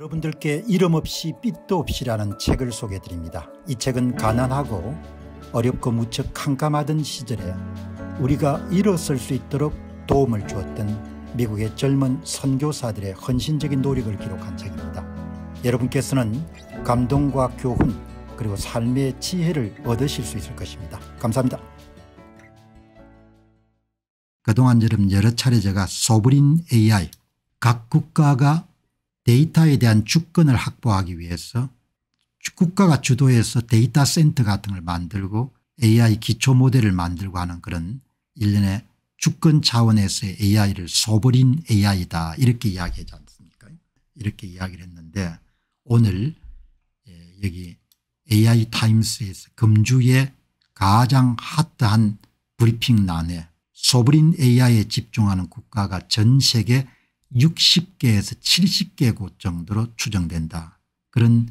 여러분들께 이름 없이 빛도 없이라는 책을 소개해 드립니다. 이 책은 가난하고 어렵고 무척 캄캄하던 시절에 우리가 일어설 수 있도록 도움을 주었던 미국의 젊은 선교사들의 헌신적인 노력을 기록한 책입니다. 여러분께서는 감동과 교훈 그리고 삶의 지혜를 얻으실 수 있을 것입니다. 감사합니다. 그동안 여러 차례 제가 소브린 AI 각 국가가 데이터에 대한 주권을 확보하기 위해서 국가가 주도해서 데이터 센터 같은 걸 만들고 AI 기초 모델을 만들고 하는 그런 일련의 주권 차원에서의 AI를 소버린 AI다 이렇게 이야기하지 않습니까 이렇게 이야기를 했는데 오늘 예, 여기 AI 타임스에서 금주의 가장 핫한 브리핑란에 소브린 AI에 집중하는 국가가 전 세계 60개에서 70개 곳 정도로 추정된다. 그런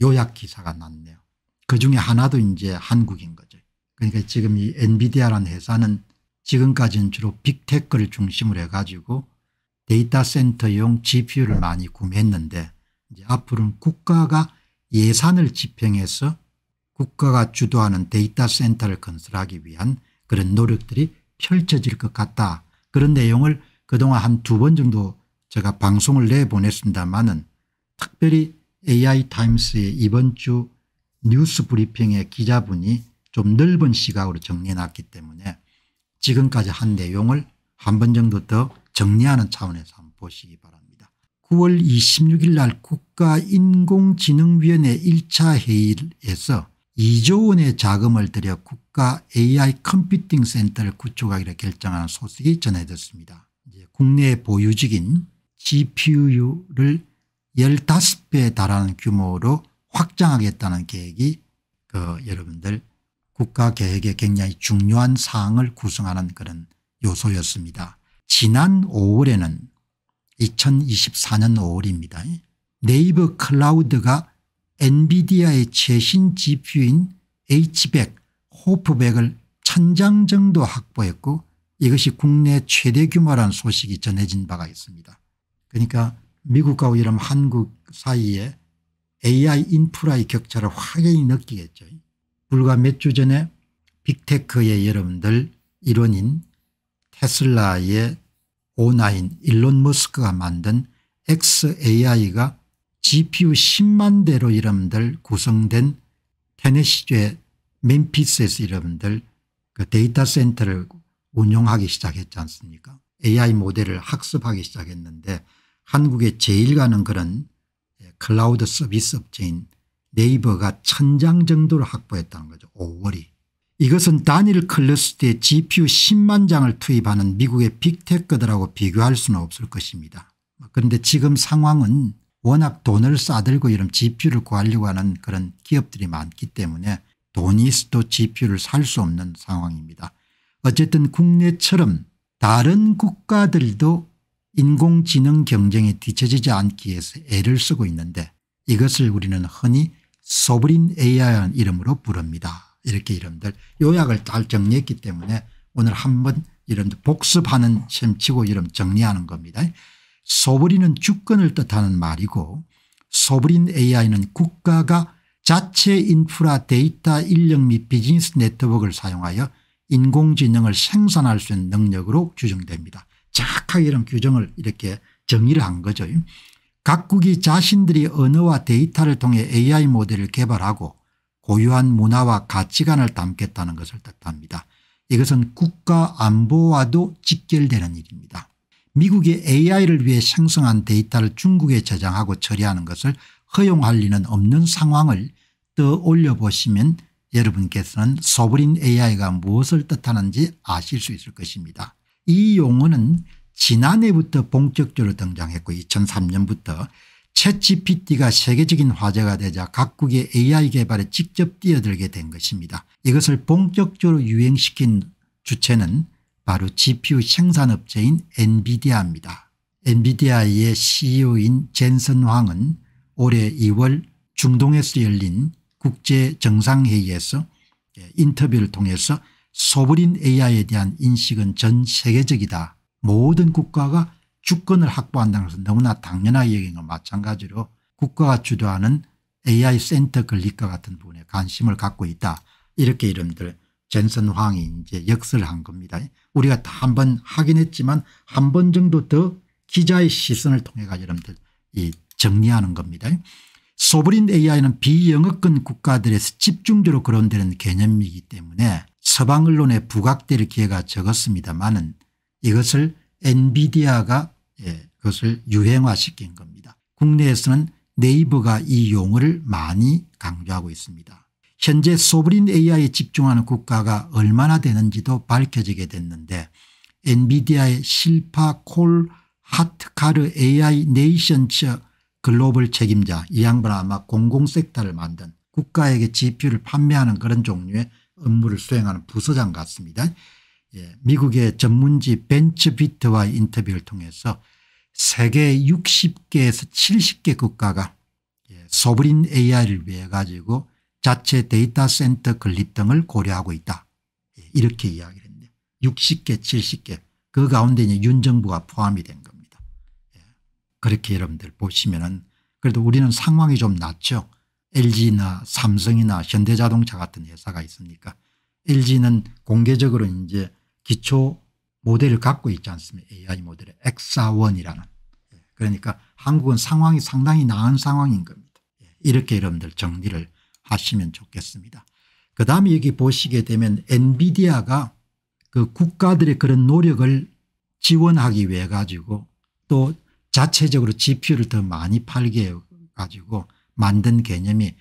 요약 기사가 났네요. 그중에 하나도 이제 한국인 거죠. 그러니까 지금 이 엔비디아라는 회사는 지금까지는 주로 빅테크를 중심으로 해가지고 데이터 센터용 GPU를 많이 구매했는데 이제 앞으로는 국가가 예산을 집행해서 국가가 주도하는 데이터 센터를 건설하기 위한 그런 노력들이 펼쳐질 것 같다. 그런 내용을 그동안 한 두 번 정도 제가 방송을 내보냈습니다마는 특별히 AI 타임스의 이번 주 뉴스 브리핑의 기자분이 좀 넓은 시각으로 정리해놨기 때문에 지금까지 한 내용을 한 번 정도 더 정리하는 차원에서 한번 보시기 바랍니다. 9월 26일 날 국가인공지능위원회 1차 회의에서 2조 원의 자금을 들여 국가 AI 컴퓨팅 센터를 구축하기로 결정한 소식이 전해졌습니다. 국내 보유직인 GPU를 15배 에 달하는 규모로 확장하겠다는 계획이 그 여러분들 국가 계획에 굉장히 중요한 사항을 구성하는 그런 요소였습니다. 지난 5월에는 2024년 5월입니다. 네이버 클라우드가 엔비디아의 최신 GPU인 H100 호프백을 천장 정도 확보했고 이것이 국내 최대 규모라는 소식이 전해진 바가 있습니다. 그러니까 미국과 이런 한국 사이에 AI 인프라의 격차를 확연히 느끼겠죠. 불과 몇 주 전에 빅테크의 여러분들 일원인 테슬라의 오나인 일론 머스크가 만든 XAI가 GPU 10만 대로 여러분들 구성된 테네시주의 멤피스에서 여러분들 그 데이터 센터를 운용하기 시작했지 않습니까 AI 모델을 학습하기 시작했는데 한국에 제일 가는 그런 예, 클라우드 서비스 업체인 네이버가 천장 정도를 확보했다는 거죠 5월이. 이것은 단일 클러스터에 GPU 10만 장을 투입하는 미국의 빅테크들하고 비교할 수는 없을 것입니다. 그런데 지금 상황은 워낙 돈을 싸들고 이런 GPU를 구하려고 하는 그런 기업들이 많기 때문에 돈이 있어도 GPU를 살 수 없는 상황입니다. 어쨌든 국내처럼 다른 국가들도 인공지능 경쟁에 뒤처지지 않기 위해서 애를 쓰고 있는데 이것을 우리는 흔히 소브린 AI라는 이름으로 부릅니다. 이렇게 이름들 요약을 잘 정리했기 때문에 오늘 한번 이름들 복습하는 셈치고 이름 정리하는 겁니다. 소브린은 주권을 뜻하는 말이고 소브린 AI는 국가가 자체 인프라 데이터 인력 및 비즈니스 네트워크를 사용하여 인공지능을 생산할 수 있는 능력으로 규정됩니다. 정확하게 이런 규정을 이렇게 정의를 한 거죠. 각국이 자신들이 언어와 데이터를 통해 AI 모델을 개발하고 고유한 문화와 가치관을 담겠다는 것을 뜻합니다. 이것은 국가 안보와도 직결되는 일입니다. 미국이 AI를 위해 생성한 데이터를 중국에 저장하고 처리하는 것을 허용할 리는 없는 상황을 떠올려 보시면 여러분께서는 소브린 AI가 무엇을 뜻하는지 아실 수 있을 것입니다. 이 용어는 지난해부터 본격적으로 등장했고 2003년부터 채치 p t 가 세계적인 화제가 되자 각국의 AI 개발에 직접 뛰어들게 된 것입니다. 이것을 본격적으로 유행시킨 주체는 바로 GPU 생산업체인 엔비디아입니다. 엔비디아의 CEO인 젠슨 황은 올해 2월 중동에서 열린 국제정상회의에서 예, 인터뷰를 통해서 소브린 AI에 대한 인식은 전 세계적이다. 모든 국가가 주권을 확보한다는 것은 너무나 당연하게 여긴 것 마찬가지로 국가가 주도하는 AI 센터 건립과 같은 부분에 관심을 갖고 있다. 이렇게 이름들 젠슨 황이 이제 역설한 겁니다. 우리가 한번 하긴 했지만 한 번 정도 더 기자의 시선을 통해 가 여러분들 이 정리하는 겁니다. 소브린 AI는 비영어권 국가들에서 집중적으로 거론되는 개념이기 때문에 서방 언론에 부각될 기회가 적었습니다만은 이것을 엔비디아가 예, 그것을 유행화시킨 겁니다. 국내에서는 네이버가 이 용어를 많이 강조하고 있습니다. 현재 소브린 AI에 집중하는 국가가 얼마나 되는지도 밝혀지게 됐는데 엔비디아의 실파 콜 하트카르 AI 네이션츠 글로벌 책임자 이 양반 아마 공공섹터를 만든 국가에게 GPU를 판매하는 그런 종류의 업무를 수행하는 부서장 같습니다. 예, 미국의 전문지 벤츠비트와 인터뷰를 통해서 세계 60개에서 70개 국가가 예, 소브린 AI를 위해 가지고 자체 데이터 센터 건립 등을 고려하고 있다. 예, 이렇게 이야기를 했네요. 60개 70개 그 가운데 이제 윤 정부가 포함이 된 거. 그렇게 여러분들 보시면은 그래도 우리는 상황이 좀 낫죠. LG나 삼성이나 현대자동차 같은 회사가 있으니까 LG는 공개적으로 이제 기초 모델을 갖고 있지 않습니까 AI 모델의 엑사원이라는 예, 그러니까 한국은 상황이 상당히 나은 상황인 겁니다. 예, 이렇게 여러분들 정리를 하시면 좋겠습니다. 그 다음에 여기 보시게 되면 엔비디아가 그 국가들의 그런 노력을 지원하기 위해 가지고 또 자체적으로 GPU를 더 많이 팔게 해 가지고 만든 개념이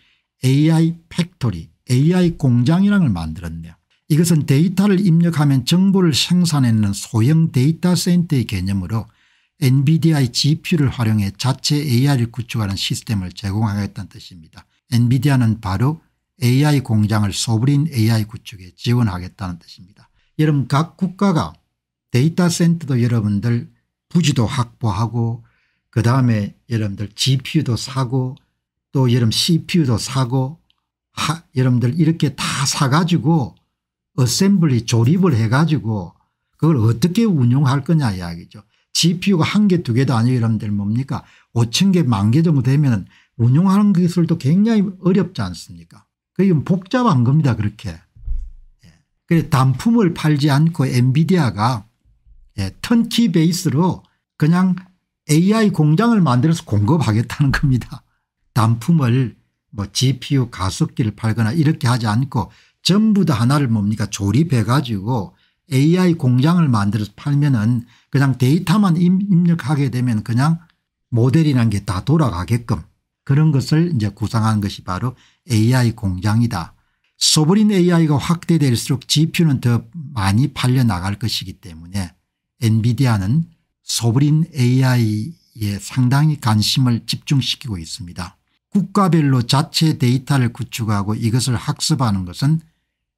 AI 팩토리 AI 공장이라는 걸 만들었네요. 이것은 데이터를 입력하면 정보를 생산해내는 소형 데이터 센터의 개념으로 엔비디아의 GPU를 활용해 자체 AI를 구축하는 시스템을 제공하겠다는 뜻입니다. 엔비디아는 바로 AI 공장을 소브린 AI 구축에 지원하겠다는 뜻입니다. 여러분 각 국가가 데이터 센터도 여러분들 부지도 확보하고 그다음에 여러분들 GPU도 사고 또 여러분 CPU도 사고 하, 여러분들 이렇게 다 사가지고 어셈블리 조립을 해가지고 그걸 어떻게 운용할 거냐 이야기죠. GPU가 한 개, 두 개도 아니고 여러분들 뭡니까? 5천 개, 만 개 정도 되면 운용하는 기술도 굉장히 어렵지 않습니까? 그게 복잡한 겁니다, 그렇게. 예. 그래 단품을 팔지 않고 엔비디아가 예, 턴키 베이스로 그냥 AI 공장을 만들어서 공급하겠다는 겁니다. 단품을 뭐 GPU 가속기를 팔거나 이렇게 하지 않고 전부 다 하나를 뭡니까 조립해 가지고 AI 공장을 만들어서 팔면은 그냥 데이터만 입력하게 되면 그냥 모델이란 게다 돌아가게끔 그런 것을 이제 구상한 것이 바로 AI 공장이다. 소브린 AI가 확대될수록 GPU는 더 많이 팔려나갈 것이기 때문에 엔비디아는 소브린 AI에 상당히 관심을 집중시키고 있습니다. 국가별로 자체 데이터를 구축하고 이것을 학습하는 것은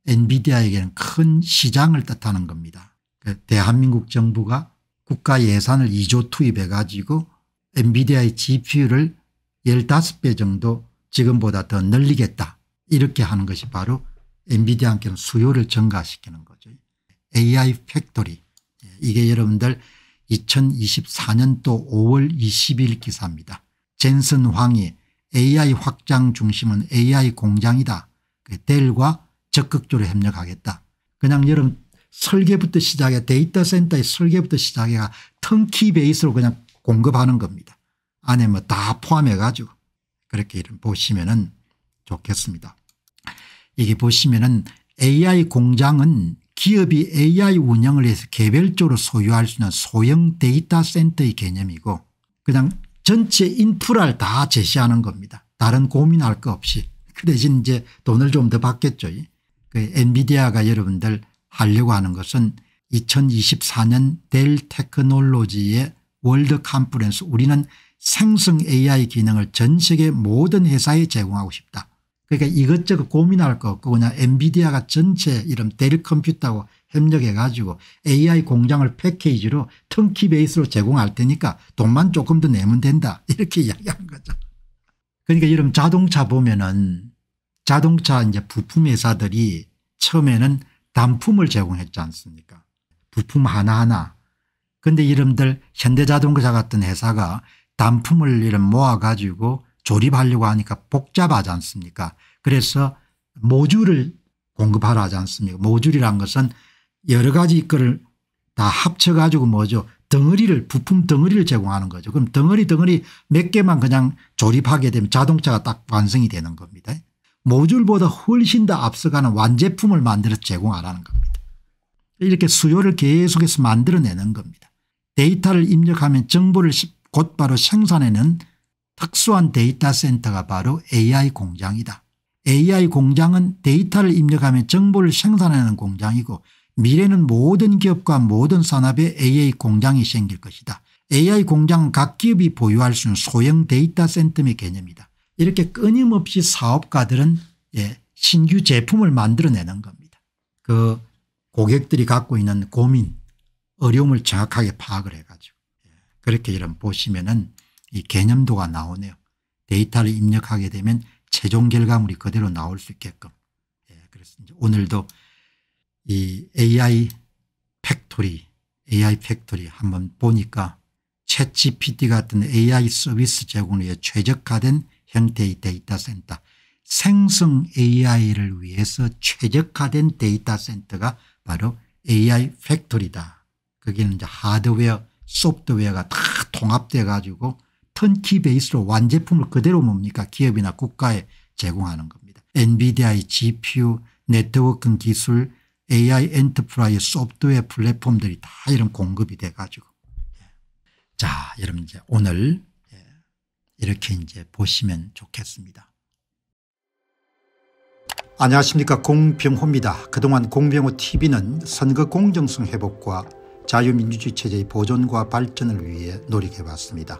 엔비디아에게는 큰 시장을 뜻하는 겁니다. 그 대한민국 정부가 국가 예산을 2조 투입해 가지고 엔비디아의 GPU를 15배 정도 지금보다 더 늘리겠다 이렇게 하는 것이 바로 엔비디아한테는 수요를 증가시키는 거죠. AI 팩토리 이게 여러분들 2024년도 5월 20일 기사입니다. 젠슨 황이 AI 확장 중심은 AI 공장이다. 델과 적극적으로 협력하겠다. 그냥 여러분 설계부터 시작해 데이터 센터의 설계부터 시작해가 턴키 베이스로 그냥 공급하는 겁니다. 안에 뭐 다 포함해 가지고 그렇게 보시면은 좋겠습니다. 이게 보시면은 AI 공장은 기업이 AI 운영을 해서 개별적으로 소유할 수 있는 소형 데이터 센터의 개념이고 그냥 전체 인프라를 다 제시하는 겁니다. 다른 고민할 거 없이. 그 대신 이제 돈을 좀 더 받겠죠. 그 엔비디아가 여러분들 하려고 하는 것은 2024년 델 테크놀로지의 월드 컨퍼런스 우리는 생성 AI 기능을 전 세계 모든 회사에 제공하고 싶다. 그러니까 이것저것 고민할 거 없고 그냥 엔비디아가 전체 이름 대일 컴퓨터하고 협력해 가지고 AI 공장을 패키지로 턴키 베이스로 제공할 테니까 돈만 조금 더 내면 된다 이렇게 이야기한 거죠. 그러니까 이런 자동차 보면은 자동차 이제 부품 회사들이 처음에는 단품을 제공했지 않습니까 부품 하나하나 근데 이름들 현대자동차 같은 회사가 단품을 이름 모아가지고 조립하려고 하니까 복잡하지 않습니까 그래서 모듈을 공급하라 하지 않습니까 모듈이란 것은 여러 가지 거을다 합쳐 가지고 뭐죠 덩어리를 부품 덩어리를 제공하는 거죠. 그럼 덩어리 덩어리 몇 개만 그냥 조립하게 되면 자동차가 딱 완성이 되는 겁니다. 모듈보다 훨씬 더 앞서가는 완제품을 만들어 제공하라는 겁니다. 이렇게 수요를 계속해서 만들어내는 겁니다. 데이터를 입력하면 정보를 곧바로 생산해는 특수한 데이터 센터가 바로 AI 공장이다. AI 공장은 데이터를 입력하며 정보를 생산하는 공장이고 미래는 모든 기업과 모든 산업에 AI 공장이 생길 것이다. AI 공장은 각 기업이 보유할 수 있는 소형 데이터 센터의 개념이다. 이렇게 끊임없이 사업가들은 예, 신규 제품을 만들어내는 겁니다. 그 고객들이 갖고 있는 고민 어려움을 정확하게 파악을 해가지고 예, 그렇게 이런 보시면은 이 개념도가 나오네요. 데이터를 입력하게 되면 최종 결과물이 그대로 나올 수 있게끔. 예, 그래서 오늘도 이 AI 팩토리, AI 팩토리 한번 보니까 챗 GPT 같은 AI 서비스 제공을 위해 최적화된 형태의 데이터 센터, 생성 AI를 위해서 최적화된 데이터 센터가 바로 AI 팩토리다. 거기는 이제 하드웨어, 소프트웨어가 다 통합돼 가지고 턴키 베이스로 완제품을 그대로 뭡니까 기업이나 국가에 제공하는 겁니다. 엔비디아의 GPU 네트워킹 기술 AI 엔터프라이즈 소프트웨어 플랫폼들이 다 이런 공급이 돼가지고 예. 자 여러분 이제 오늘 예, 이렇게 이제 보시면 좋겠습니다. 안녕하십니까 공병호입니다. 그동안 공병호 tv는 선거 공정성 회복과 자유민주주의 체제의 보존과 발전을 위해 노력해왔습니다.